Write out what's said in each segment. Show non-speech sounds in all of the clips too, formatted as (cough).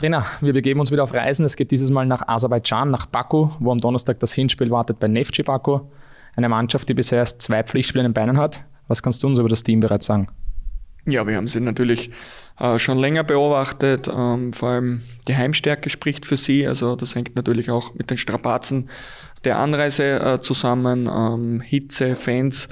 Trainer, wir begeben uns wieder auf Reisen. Es geht dieses Mal nach Aserbaidschan, nach Baku, wo am Donnerstag das Hinspiel wartet bei Neftchi Baku. Eine Mannschaft, die bisher erst zwei Pflichtspiele in den Beinen hat. Was kannst du uns über das Team bereits sagen? Ja, wir haben sie natürlich äh, schon länger beobachtet. Ähm, vor allem die Heimstärke spricht für sie. Also das hängt natürlich auch mit den Strapazen der Anreise äh, zusammen. Ähm, Hitze, Fans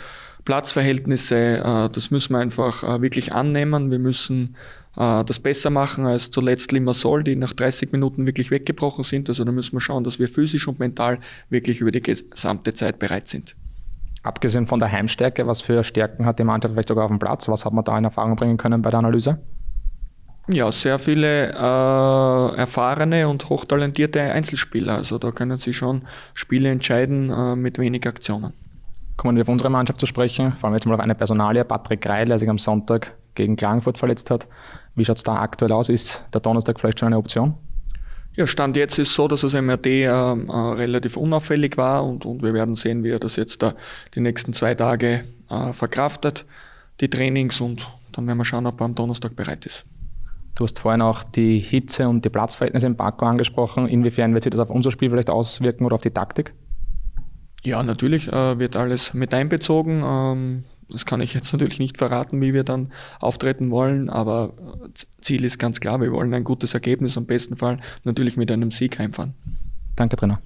Platzverhältnisse, äh, das müssen wir einfach äh, wirklich annehmen. Wir müssen äh, das besser machen als zuletzt Limassol, die nach 30 Minuten wirklich weggebrochen sind. Also da müssen wir schauen, dass wir physisch und mental wirklich über die gesamte Zeit bereit sind. Abgesehen von der Heimstärke, was für Stärken hat die Mannschaft vielleicht sogar auf dem Platz? Was hat man da in Erfahrung bringen können bei der Analyse? Ja, sehr viele äh, erfahrene und hochtalentierte Einzelspieler. Also da können sie schon Spiele entscheiden äh, mit wenig Aktionen. Kommen wir auf unsere Mannschaft zu sprechen, vor allem jetzt mal auf eine Personalie, Patrick Greil, der sich am Sonntag gegen Klagenfurt verletzt hat. Wie schaut es da aktuell aus? Ist der Donnerstag vielleicht schon eine Option? Ja, Stand jetzt ist so, dass das MRT äh, äh, relativ unauffällig war und, und wir werden sehen, wie er das jetzt äh, die nächsten zwei Tage äh, verkraftet, die Trainings und dann werden wir schauen, ob er am Donnerstag bereit ist. Du hast vorhin auch die Hitze und die Platzverhältnisse im Parko angesprochen. Inwiefern wird sich das auf unser Spiel vielleicht auswirken oder auf die Taktik? Ja, natürlich äh, wird alles mit einbezogen. Ähm, das kann ich jetzt (laughs) natürlich nicht verraten, wie wir dann auftreten wollen, aber äh, Ziel ist ganz klar, wir wollen ein gutes Ergebnis, am besten Fall natürlich mit einem Sieg heimfahren. Danke, Trainer.